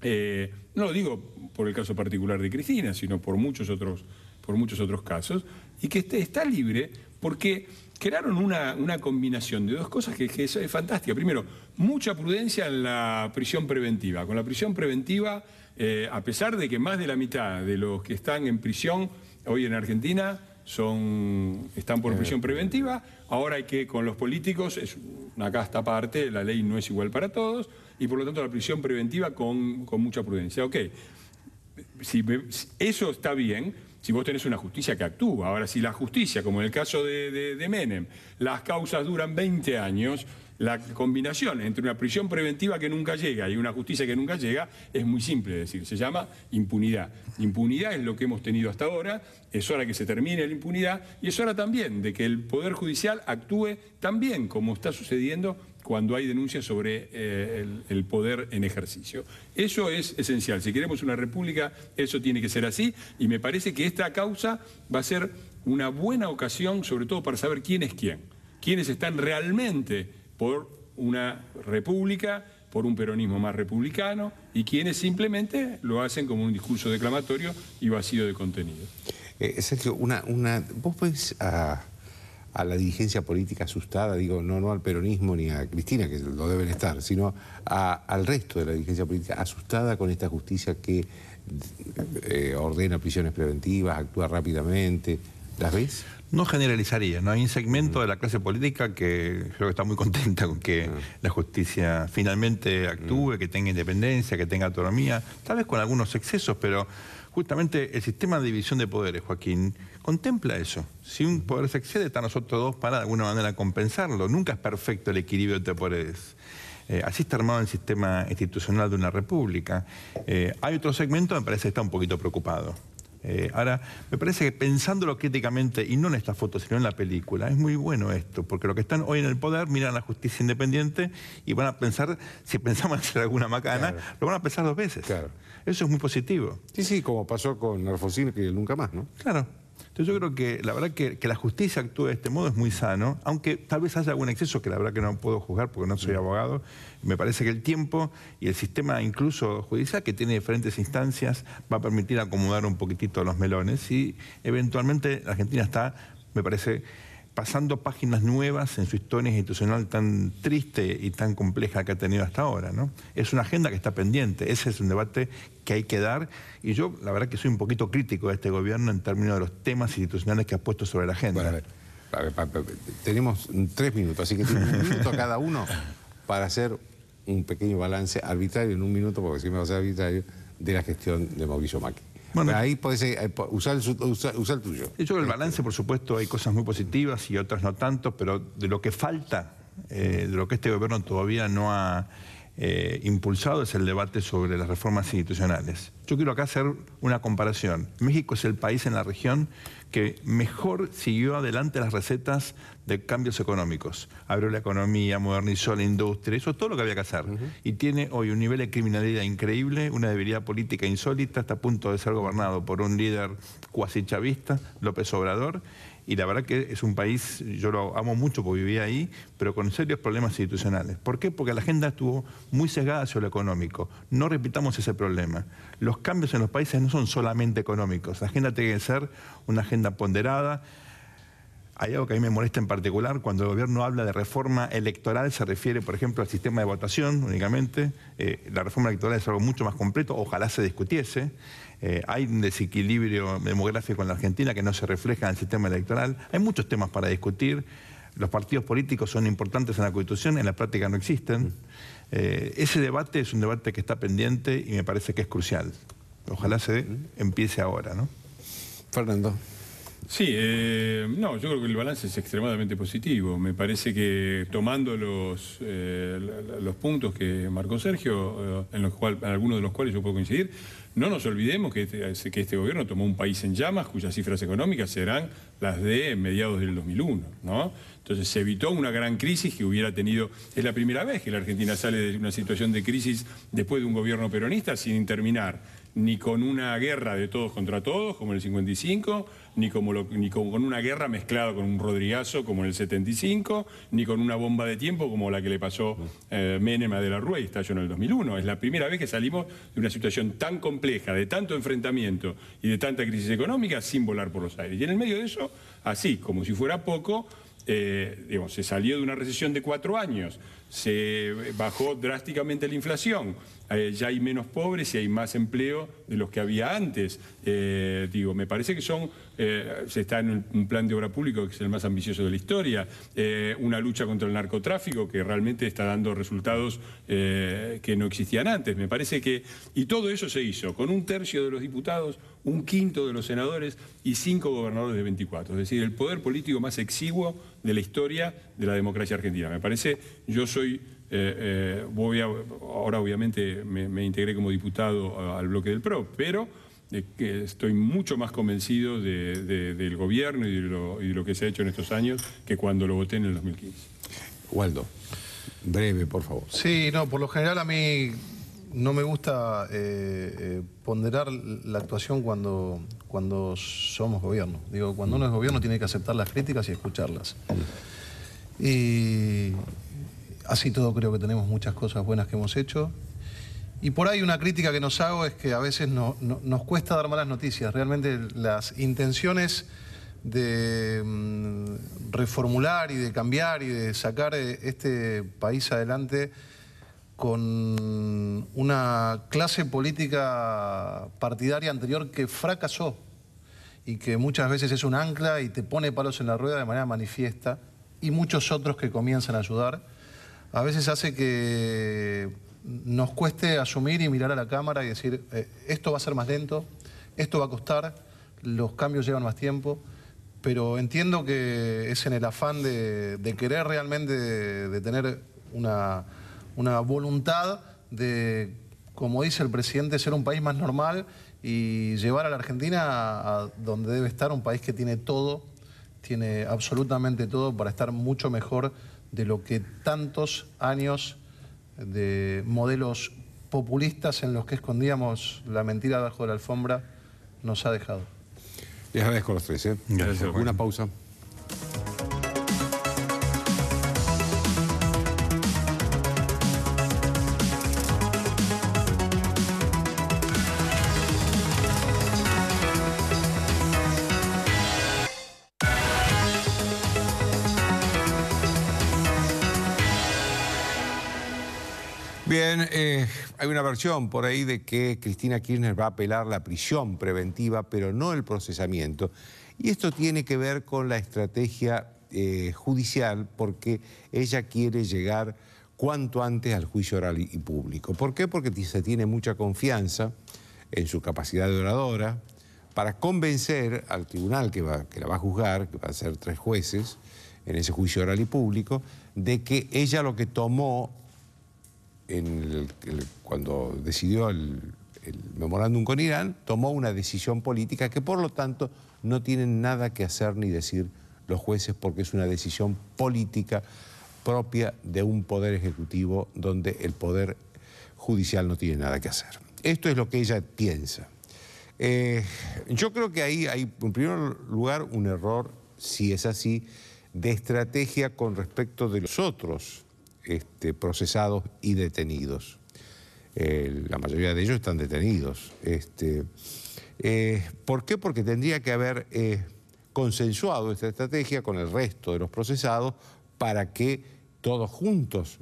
Eh, no lo digo por el caso particular de Cristina, sino por muchos otros, por muchos otros casos, y que está libre porque crearon una, combinación de dos cosas que, es, fantástica. Primero, mucha prudencia en la prisión preventiva. Con la prisión preventiva, eh, a pesar de que más de la mitad de los que están en prisión hoy en Argentina son, están por eh. prisión preventiva, ahora hay que, con los políticos, es una casta aparte, la ley no es igual para todos, y por lo tanto la prisión preventiva con, con mucha prudencia. Ok, si eso está bien, si vos tenés una justicia que actúa. Ahora, si la justicia, como en el caso de, Menem, las causas duran 20 años, la combinación entre una prisión preventiva que nunca llega y una justicia que nunca llega es muy simple es decir, se llama impunidad. Impunidad es lo que hemos tenido hasta ahora, es hora que se termine la impunidad y es hora también de que el Poder Judicial actúe también como está sucediendo cuando hay denuncias sobre eh, el, poder en ejercicio. Eso es esencial. Si queremos una república, eso tiene que ser así. Y me parece que esta causa va a ser una buena ocasión, sobre todo para saber quién es quién. Quiénes están realmente por una república, por un peronismo más republicano, y quienes simplemente lo hacen como un discurso declamatorio y vacío de contenido. Eh, Sergio, una, una, vos podés... Ah, a la dirigencia política asustada, digo, no, al peronismo ni a Cristina, que lo deben estar, sino al resto de la dirigencia política asustada con esta justicia que eh, ordena prisiones preventivas, actúa rápidamente. ¿Las ves? No generalizaría, ¿no? Hay un segmento de la clase política que creo que está muy contenta con que ah. la justicia finalmente actúe, mm. que tenga independencia, que tenga autonomía, tal vez con algunos excesos, pero justamente el sistema de división de poderes, Joaquín, contempla eso. Si un mm. poder se excede, está nosotros dos para de alguna manera compensarlo. Nunca es perfecto el equilibrio de poderes. Eh, así está armado el sistema institucional de una república. Eh, hay otro segmento, me parece que está un poquito preocupado. Eh, ahora, me parece que pensándolo críticamente, y no en esta foto, sino en la película, es muy bueno esto, porque los que están hoy en el poder miran a la justicia independiente y van a pensar, si pensamos hacer alguna macana, lo van a pensar dos veces. Claro. Eso es muy positivo. Sí, sí, como pasó con Alfonsín, que nunca más, ¿no? Claro. Entonces yo creo que la verdad que, la justicia actúe de este modo es muy sano, aunque tal vez haya algún exceso que la verdad que no puedo juzgar porque no soy abogado. Me parece que el tiempo y el sistema incluso judicial que tiene diferentes instancias va a permitir acomodar un poquitito los melones y eventualmente la Argentina está, me parece pasando páginas nuevas en su historia institucional tan triste y tan compleja que ha tenido hasta ahora. ¿no? Es una agenda que está pendiente, ese es un debate que hay que dar y yo la verdad que soy un poquito crítico de este gobierno en términos de los temas institucionales que ha puesto sobre la agenda. a ver, tenemos tres minutos, así que un minuto cada uno para hacer un pequeño balance arbitrario, en un minuto porque si me va a ser arbitrario, de la gestión de Mauricio Macri. Bueno, ahí podés eh, eh, usar, el tuyo. Yo creo que el este. balance, por supuesto, hay cosas muy positivas y otras no tanto, pero de lo que falta, eh, de lo que este gobierno todavía no ha impulsado, es el debate sobre las reformas institucionales. Yo quiero acá hacer una comparación. México es el país en la región que mejor siguió adelante las recetas de cambios económicos. Abrió la economía, modernizó la industria, eso es todo lo que había que hacer. Y tiene hoy un nivel de criminalidad increíble, una debilidad política insólita, hasta punto de ser gobernado por un líder cuasi chavista, López Obrador, y la verdad que es un país, yo lo amo mucho porque viví ahí, pero con serios problemas institucionales. ¿Por qué? Porque la agenda estuvo muy sesgada hacia lo económico. No repitamos ese problema. Los cambios en los países no son solamente económicos. La agenda tiene que ser una agenda ponderada, hay algo que a mí me molesta en particular, cuando el gobierno habla de reforma electoral, se refiere, por ejemplo, al sistema de votación únicamente. Eh, la reforma electoral es algo mucho más completo, ojalá se discutiese. Eh, hay un desequilibrio demográfico en la Argentina que no se refleja en el sistema electoral. Hay muchos temas para discutir. Los partidos políticos son importantes en la Constitución, en la práctica no existen. Eh, ese debate es un debate que está pendiente y me parece que es crucial. Ojalá se empiece ahora, ¿no? Fernando. Sí, eh, no, yo creo que el balance es extremadamente positivo. Me parece que tomando los, eh, puntos que marcó Sergio, eh, en, los cual, algunos de los cuales yo puedo coincidir, no nos olvidemos que este, que este gobierno tomó un país en llamas cuyas cifras económicas serán las de mediados del 2001, ¿no? Entonces se evitó una gran crisis que hubiera tenido... Es la primera vez que la Argentina sale de una situación de crisis después de un gobierno peronista sin terminar ni con una guerra de todos contra todos, como en el 55, ni, como ni con, una guerra mezclada con un rodrigazo, como en el 75, ni con una bomba de tiempo, como la que le pasó eh, Menem De la Rúa y estalló en el 2001. Es la primera vez que salimos de una situación tan compleja, de tanto enfrentamiento y de tanta crisis económica, sin volar por los aires. Y en el medio de eso, así, como si fuera poco, eh, digamos, se salió de una recesión de cuatro años, se bajó drásticamente la inflación. Eh, ya hay menos pobres y hay más empleo de los que había antes. Eh, digo, me parece que son, eh, se está en un plan de obra pública que es el más ambicioso de la historia, una lucha contra el narcotráfico que realmente está dando resultados que no existían antes. Me parece que, y todo eso se hizo con un tercio de los diputados, un quinto de los senadores y cinco gobernadores de 24. Es decir, el poder político más exiguo de la historia de la democracia argentina. Me parece, yo soy, eh, eh, voy ahora obviamente me, integré como diputado al bloque del PRO, pero eh, que estoy mucho más convencido del gobierno y lo, y de lo que se ha hecho en estos años que cuando lo voté en el 2015. Waldo, breve, por favor. Sí, no, por lo general a mí no me gusta eh, eh, ponderar la actuación cuando, cuando somos gobierno. Digo, cuando uno es gobierno tiene que aceptar las críticas y escucharlas. Y así todo creo que tenemos muchas cosas buenas que hemos hecho. Y por ahí una crítica que nos hago es que a veces nos cuesta dar malas noticias. Realmente las intenciones de mm, reformular y de cambiar y de sacar eh, este país adelante con una clase política partidaria anterior que fracasó y que muchas veces es un ancla y te pone palos en la rueda de manera manifiesta, y muchos otros que comienzan a ayudar, a veces hace que nos cueste asumir y mirar a la cámara y decir, eh, esto va a ser más lento, esto va a costar, los cambios llevan más tiempo, pero entiendo que es en el afán de, querer realmente de tener una una voluntad de, como dice el presidente, ser un país más normal y llevar a la Argentina a donde debe estar, un país que tiene todo, tiene absolutamente todo para estar mucho mejor de lo que tantos años de modelos populistas en los que escondíamos la mentira bajo la alfombra nos ha dejado. Les agradezco a los tres. ¿eh? Gracias. Una pausa. hay una versión por ahí de que Cristina Kirchner va a apelar la prisión preventiva, pero no el procesamiento. Y esto tiene que ver con la estrategia eh, judicial porque ella quiere llegar cuanto antes al juicio oral y público. ¿Por qué? Porque se tiene mucha confianza en su capacidad de oradora para convencer al tribunal que, que la va a juzgar, que va a ser tres jueces en ese juicio oral y público, de que ella lo que tomó el, cuando decidió el, memorándum con Irán, tomó una decisión política que por lo tanto no tienen nada que hacer ni decir los jueces porque es una decisión política propia de un poder ejecutivo donde el poder judicial no tiene nada que hacer. Esto es lo que ella piensa. Eh, yo creo que ahí hay, en primer lugar, un error, si es así, de estrategia con respecto de los otros este, procesados y detenidos. Eh, la mayoría de ellos están detenidos. Este, eh, ¿Por qué? Porque tendría que haber eh, consensuado esta estrategia con el resto de los procesados para que todos juntos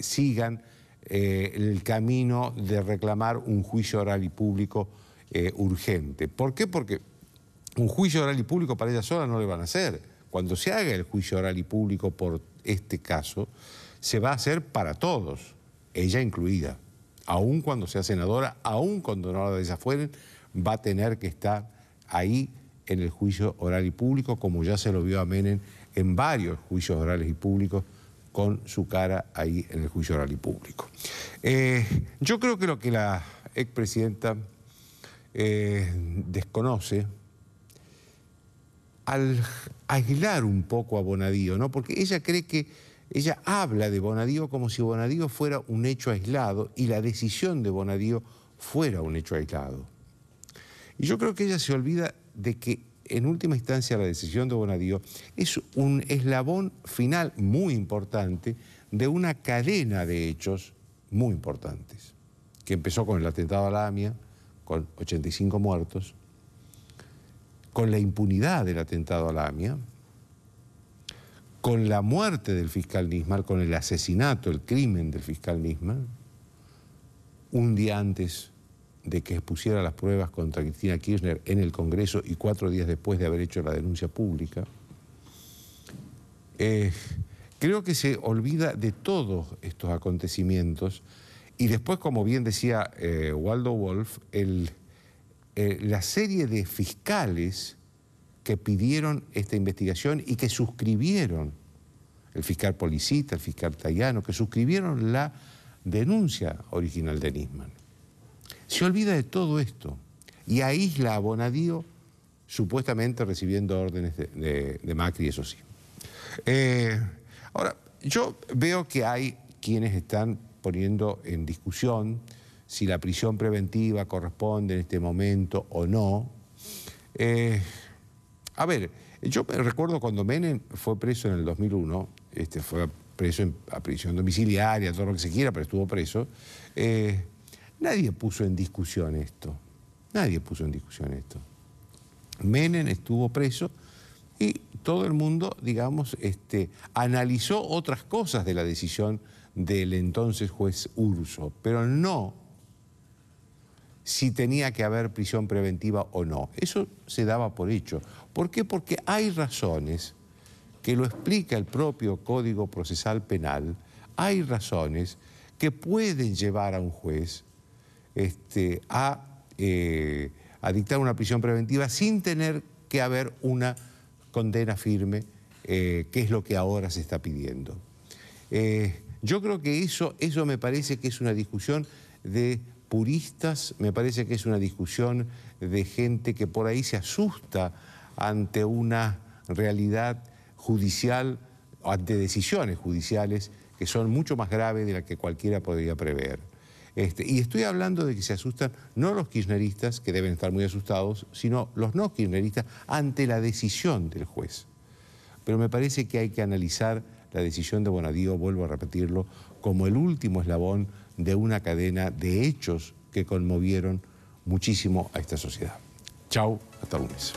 sigan el camino de reclamar un juicio oral y público urgente. ¿Por qué? Porque un juicio oral y público para ellas sola no le van a hacer. Cuando se haga el juicio oral y público por este caso, se va a hacer para todos, ella incluida. Aún cuando sea senadora, aún cuando no la desafueren, va a tener que estar ahí en el juicio oral y público, como ya se lo vio a Menem en varios juicios orales y públicos, con su cara ahí en el juicio oral y público. Eh, yo creo que lo que la expresidenta eh, desconoce al aislar un poco a Bonadío, ¿no? Porque ella cree que, ella habla de Bonadío como si Bonadío fuera un hecho aislado y la decisión de Bonadío fuera un hecho aislado. Y yo creo que ella se olvida de que en última instancia la decisión de Bonadío es un eslabón final muy importante de una cadena de hechos muy importantes, que empezó con el atentado a la AMIA, con 85 muertos, con la impunidad del atentado a la AMIA, con la muerte del fiscal Nismar, con el asesinato, el crimen del fiscal Nismar, un día antes de que expusiera las pruebas contra Cristina Kirchner en el Congreso y cuatro días después de haber hecho la denuncia pública. Eh, creo que se olvida de todos estos acontecimientos y después, como bien decía eh, Waldo Wolf, el eh, la serie de fiscales que pidieron esta investigación y que suscribieron, el fiscal policista, el fiscal Tallano, que suscribieron la denuncia original de Nisman. Se olvida de todo esto y aísla a Bonadío supuestamente recibiendo órdenes de, Macri, eso sí. Eh, ahora, yo veo que hay quienes están poniendo en discusión si la prisión preventiva corresponde en este momento o no. Eh, a ver, yo recuerdo cuando Menem fue preso en el 2001, este, fue preso a prisión domiciliaria, todo lo que se quiera, pero estuvo preso. Eh, nadie puso en discusión esto. Nadie puso en discusión esto. Menem estuvo preso y todo el mundo, digamos, este, analizó otras cosas de la decisión del entonces juez Urso, pero no si tenía que haber prisión preventiva o no. Eso se daba por hecho. ¿Por qué? Porque hay razones que lo explica el propio Código Procesal Penal, hay razones que pueden llevar a un juez este, a, eh, dictar una prisión preventiva sin tener que haber una condena firme, eh, que es lo que ahora se está pidiendo. Eh, yo creo que eso, eso me parece que es una discusión de puristas, me parece que es una discusión de gente que por ahí se asusta ante una realidad judicial, ante decisiones judiciales que son mucho más graves de la que cualquiera podría prever. Este, y estoy hablando de que se asustan no los kirchneristas, que deben estar muy asustados, sino los no kirchneristas ante la decisión del juez. Pero me parece que hay que analizar la decisión de Bonadío, vuelvo a repetirlo, como el último eslabón de una cadena de hechos que conmovieron muchísimo a esta sociedad. Chao, hasta lunes.